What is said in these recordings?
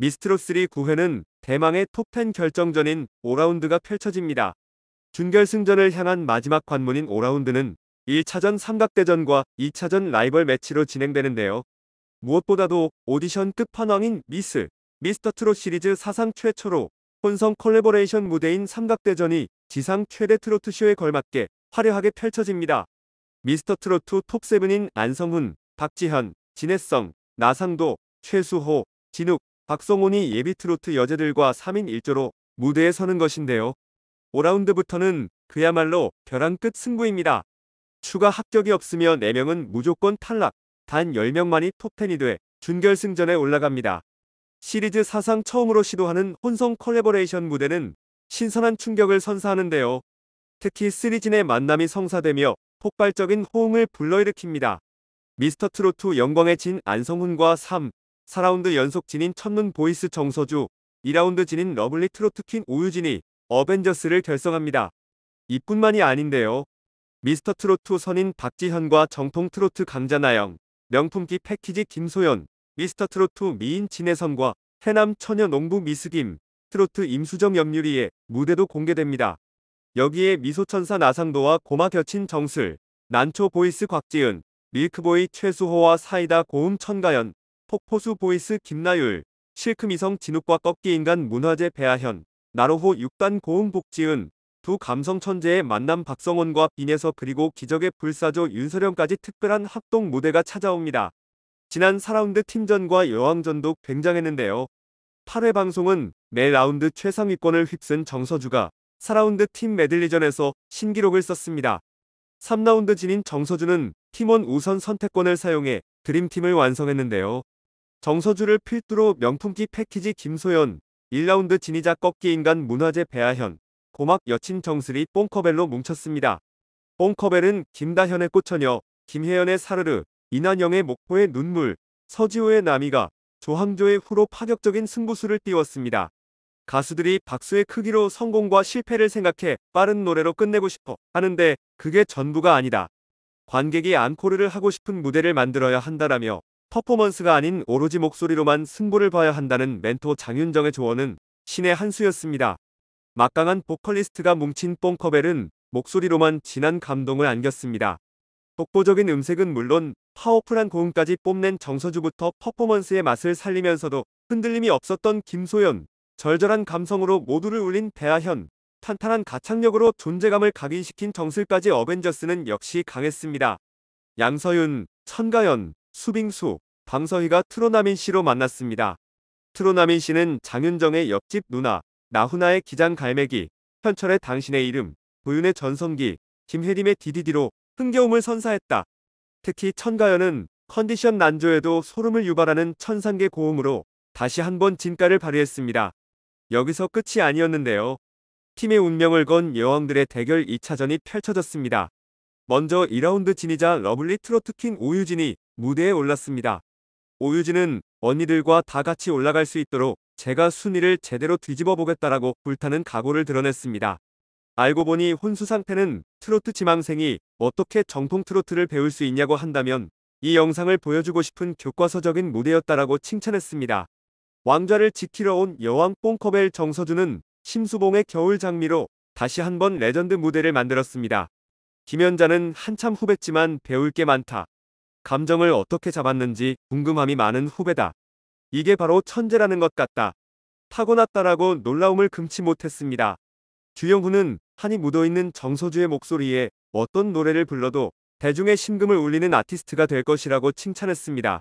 미스트롯3 9회는 대망의 톱10 결정전인 5라운드가 펼쳐집니다. 준결승전을 향한 마지막 관문인 5라운드는 1차전 삼각대전과 2차전 라이벌 매치로 진행되는데요. 무엇보다도 오디션 끝판왕인 미스, 미스터트롯 시리즈 사상 최초로 혼성 콜래버레이션 무대인 삼각대전이 지상 최대 트로트쇼에 걸맞게 화려하게 펼쳐집니다. 미스터트롯2 톱7인 안성훈, 박지현, 진해성, 나상도, 최수호, 진욱, 박성훈이 예비 트로트 여제들과 3인 1조로 무대에 서는 것인데요. 5라운드부터는 그야말로 벼랑 끝 승부입니다. 추가 합격이 없으면 4명은 무조건 탈락, 단 10명만이 톱10이 돼 준결승전에 올라갑니다. 시리즈 사상 처음으로 시도하는 혼성 컬래버레이션 무대는 신선한 충격을 선사하는데요. 특히 시리진의 만남이 성사되며 폭발적인 호응을 불러일으킵니다. 미스터트로트 영광에진 안성훈과 3, 4라운드 연속 진인 천문 보이스 정서주, 2라운드 진인 러블리 트로트퀸 오유진이 어벤져스를 결성합니다. 이뿐만이 아닌데요. 미스터 트로트 선인 박지현과 정통 트로트 강자나영, 명품기 패키지 김소연, 미스터 트로트 미인 진혜선과 해남 처녀 농부 미스김, 트로트 임수정 염유리의 무대도 공개됩니다. 여기에 미소천사 나상도와 고마 곁친 정슬, 난초 보이스 곽지은, 밀크보이 최수호와 사이다 고음 천가연, 폭포수 보이스 김나율, 실크미성 진욱과 꺾기인간 문화재 배아현, 나로호 6단 고음 복지은, 두 감성 천재의 만남 박성원과 빈에서 그리고 기적의 불사조 윤서령까지 특별한 합동 무대가 찾아옵니다. 지난 4라운드 팀전과 여왕전도 굉장했는데요. 8회 방송은 매 라운드 최상위권을 휩쓴 정서주가 4라운드 팀 메들리전에서 신기록을 썼습니다. 3라운드 진인 정서주는 팀원 우선 선택권을 사용해 드림팀을 완성했는데요. 정서주를 필두로 명품기 패키지 김소연, 1라운드 지니자 꺾기 인간 문화재 배아현, 고막 여친 정슬이 뽕커벨로 뭉쳤습니다. 뽕커벨은 김다현의 꽃처녀, 김혜연의 사르르, 이난영의 목포의 눈물, 서지호의 나미가, 조항조의 후로 파격적인 승부수를 띄웠습니다. 가수들이 박수의 크기로 성공과 실패를 생각해 빠른 노래로 끝내고 싶어 하는데 그게 전부가 아니다. 관객이 앙코르를 하고 싶은 무대를 만들어야 한다라며 퍼포먼스가 아닌 오로지 목소리로만 승부를 봐야 한다는 멘토 장윤정의 조언은 신의 한 수였습니다. 막강한 보컬리스트가 뭉친 뽕커벨은 목소리로만 진한 감동을 안겼습니다. 독보적인 음색은 물론 파워풀한 고음까지 뽐낸 정서주부터 퍼포먼스의 맛을 살리면서도 흔들림이 없었던 김소연, 절절한 감성으로 모두를 울린 배아현, 탄탄한 가창력으로 존재감을 각인시킨 정슬까지 어벤져스는 역시 강했습니다. 양서윤, 천가연, 수빙수 방서희가 트로나민 씨로 만났습니다. 트로나민 씨는 장윤정의 옆집 누나, 나훈아의 기장 갈매기, 현철의 당신의 이름, 도윤의 전성기, 김혜림의 디디디로 흥겨움을 선사했다. 특히 천가연은 컨디션 난조에도 소름을 유발하는 천상계 고음으로 다시 한 번 진가를 발휘했습니다. 여기서 끝이 아니었는데요. 팀의 운명을 건 여왕들의 대결 2차전이 펼쳐졌습니다. 먼저 2라운드 진이자 러블리 트로트킹 오유진이 무대에 올랐습니다. 오유진은 언니들과 다 같이 올라갈 수 있도록 제가 순위를 제대로 뒤집어 보겠다라고 불타는 각오를 드러냈습니다. 알고 보니 혼수 상태는 트로트 지망생이 어떻게 정통 트로트를 배울 수 있냐고 한다면 이 영상을 보여주고 싶은 교과서적인 무대였다라고 칭찬했습니다. 왕좌를 지키러 온 여왕 뽕커벨 정서준은 심수봉의 겨울 장미로 다시 한 번 레전드 무대를 만들었습니다. 김연자는 한참 후배지만 배울 게 많다. 감정을 어떻게 잡았는지 궁금함이 많은 후배다. 이게 바로 천재라는 것 같다. 타고났다라고 놀라움을 금치 못했습니다. 주영훈은 한이 묻어있는 정서주의 목소리에 어떤 노래를 불러도 대중의 심금을 울리는 아티스트가 될 것이라고 칭찬했습니다.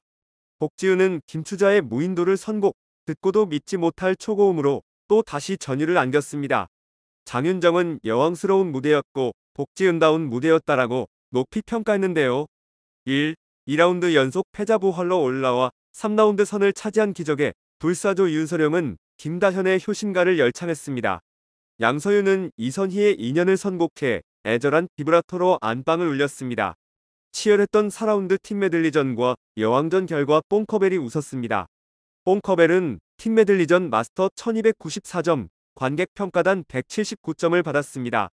복지우은 김추자의 무인도를 선곡, 듣고도 믿지 못할 초고음으로 또 다시 전율을 안겼습니다. 장윤정은 여왕스러운 무대였고 복지은다운 무대였다라고 높이 평가했는데요. 1. 2라운드 연속 패자부 활로 올라와 3라운드 선을 차지한 기적에 불사조 윤서령은 김다현의 효신가를 열창했습니다. 양서윤은 이선희의 인연을 선곡해 애절한 비브라토로 안방을 울렸습니다. 치열했던 4라운드 팀 메들리전과 여왕전 결과 뽕커벨이 웃었습니다. 뽕커벨은 팀 메들리전 마스터 1294점, 관객평가단 179점을 받았습니다.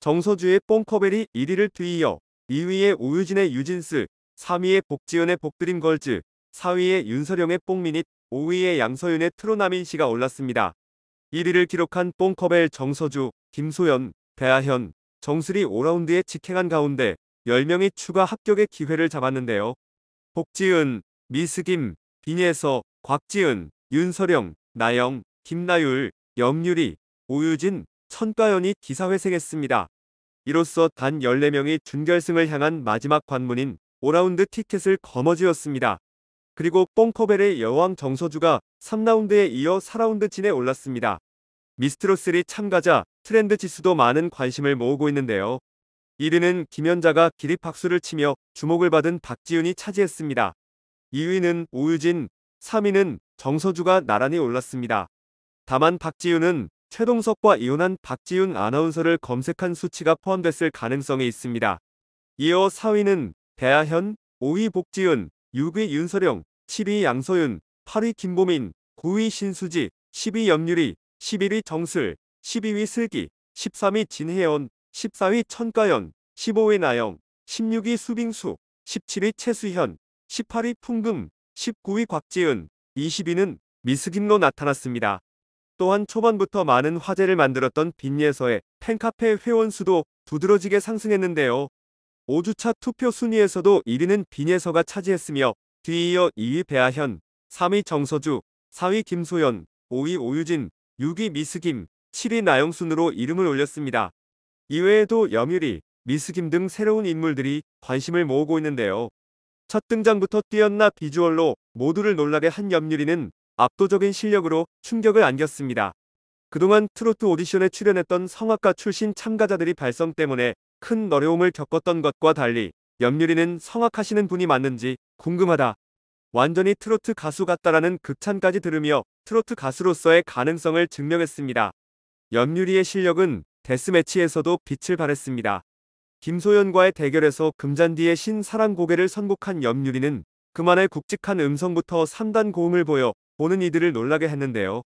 정서주의 뽕커벨이 1위를 뒤이어 2위의우유진의 유진스, 3위에 복지연의 복드림 걸즈, 4위에 윤서령의 뽕미닛, 5위에 양서윤의 트로나민 씨가 올랐습니다. 1위를 기록한 뽕커벨 정서주, 김소연, 배아현, 정수리 5라운드에 직행한 가운데 10명이 추가 합격의 기회를 잡았는데요. 복지은, 미스김, 빈에서 곽지은, 윤서령, 나영, 김나율, 염유리, 오유진, 천가연이 기사회생했습니다. 이로써 단 14명이 준결승을 향한 마지막 관문인 5라운드 티켓을 거머쥐었습니다. 그리고 뽕커벨의 여왕 정서주가 3라운드에 이어 4라운드 진에 올랐습니다. 미스트로3 참가자, 트렌드 지수도 많은 관심을 모으고 있는데요. 1위는 김연자가 기립박수를 치며 주목을 받은 박지윤이 차지했습니다. 2위는 오유진, 3위는 정서주가 나란히 올랐습니다. 다만 박지윤은 최동석과 이혼한 박지윤 아나운서를 검색한 수치가 포함됐을 가능성이 있습니다. 이어 4위는 대하현 5위 복지은, 6위 윤서령, 7위 양소윤, 8위 김보민, 9위 신수지, 10위 염유리, 11위 정슬, 12위 슬기, 13위 진혜연, 14위 천가연, 15위 나영, 16위 수빙수, 17위 최수현, 18위 풍금, 19위 곽지은, 20위는 미스김로 나타났습니다. 또한 초반부터 많은 화제를 만들었던 빈예서의 팬카페 회원 수도 두드러지게 상승했는데요. 5주차 투표 순위에서도 1위는 빈예서가 차지했으며 뒤이어 2위 배아현, 3위 정서주, 4위 김소연, 5위 오유진, 6위 미스김, 7위 나영순으로 이름을 올렸습니다. 이외에도 염유리, 미스김 등 새로운 인물들이 관심을 모으고 있는데요. 첫 등장부터 뛰었나 비주얼로 모두를 놀라게 한 염유리는 압도적인 실력으로 충격을 안겼습니다. 그동안 트로트 오디션에 출연했던 성악가 출신 참가자들이 발성 때문에 큰 어려움을 겪었던 것과 달리 염유리는 성악하시는 분이 맞는지 궁금하다. 완전히 트로트 가수 같다라는 극찬까지 들으며 트로트 가수로서의 가능성을 증명했습니다. 염유리의 실력은 데스매치에서도 빛을 발했습니다. 김소연과의 대결에서 금잔디의 신사랑 고개를 선곡한 염유리는 그만의 굵직한 음성부터 3단 고음을 보여 보는 이들을 놀라게 했는데요.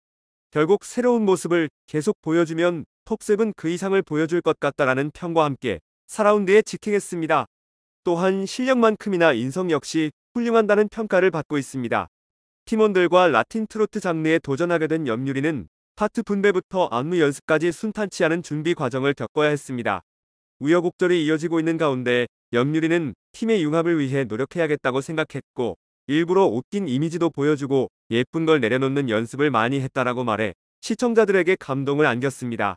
결국 새로운 모습을 계속 보여주면 톱셉은그 이상을 보여줄 것 같다라는 평과 함께 4라운드에 직행했습니다. 또한 실력만큼이나 인성 역시 훌륭한다는 평가를 받고 있습니다. 팀원들과 라틴 트로트 장르에 도전하게 된 염유리는 파트 분배부터 안무 연습까지 순탄치 않은 준비 과정을 겪어야 했습니다. 우여곡절이 이어지고 있는 가운데 염유리는 팀의 융합을 위해 노력해야겠다고 생각했고 일부러 옷긴 이미지도 보여주고 예쁜 걸 내려놓는 연습을 많이 했다라고 말해 시청자들에게 감동을 안겼습니다.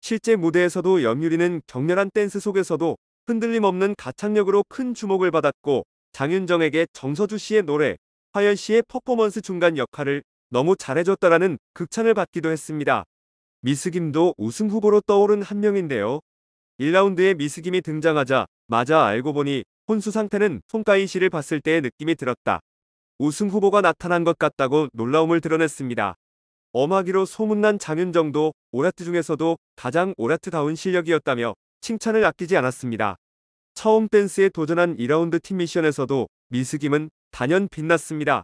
실제 무대에서도 염유리는 격렬한 댄스 속에서도 흔들림 없는 가창력으로 큰 주목을 받았고 장윤정에게 정서주 씨의 노래, 화연 씨의 퍼포먼스 중간 역할을 너무 잘해줬다라는 극찬을 받기도 했습니다. 미스김도 우승 후보로 떠오른 한 명인데요. 1라운드에 미스김이 등장하자 마자 알고 보니 혼수 상태는 손가인 씨를 봤을 때의 느낌이 들었다. 우승 후보가 나타난 것 같다고 놀라움을 드러냈습니다. 엄하기로 소문난 장윤정도 오라트 중에서도 가장 오라트다운 실력이었다며 칭찬을 아끼지 않았습니다. 처음 댄스에 도전한 2라운드 팀 미션에서도 미스김은 단연 빛났습니다.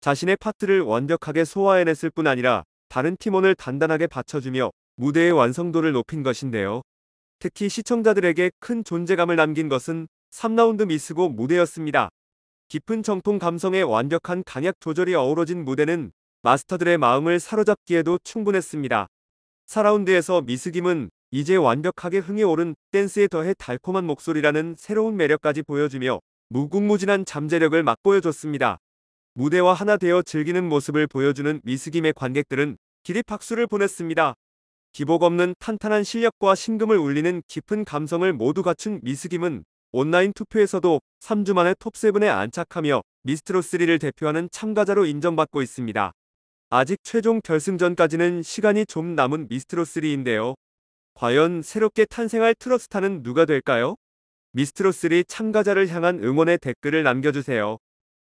자신의 파트를 완벽하게 소화해냈을 뿐 아니라 다른 팀원을 단단하게 받쳐주며 무대의 완성도를 높인 것인데요. 특히 시청자들에게 큰 존재감을 남긴 것은 3라운드 미스고 무대였습니다. 깊은 정통 감성에 완벽한 강약 조절이 어우러진 무대는 마스터들의 마음을 사로잡기에도 충분했습니다. 4라운드에서 미스김은 이제 완벽하게 흥에 오른 댄스에 더해 달콤한 목소리라는 새로운 매력까지 보여주며 무궁무진한 잠재력을 맛보여줬습니다. 무대와 하나 되어 즐기는 모습을 보여주는 미스김의 관객들은 기립박수를 보냈습니다. 기복 없는 탄탄한 실력과 심금을 울리는 깊은 감성을 모두 갖춘 미스김은 온라인 투표에서도 3주 만에 톱7에 안착하며 미스트로3를 대표하는 참가자로 인정받고 있습니다. 아직 최종 결승전까지는 시간이 좀 남은 미스트로3인데요. 과연 새롭게 탄생할 트러스타는 누가 될까요? 미스트로3 참가자를 향한 응원의 댓글을 남겨주세요.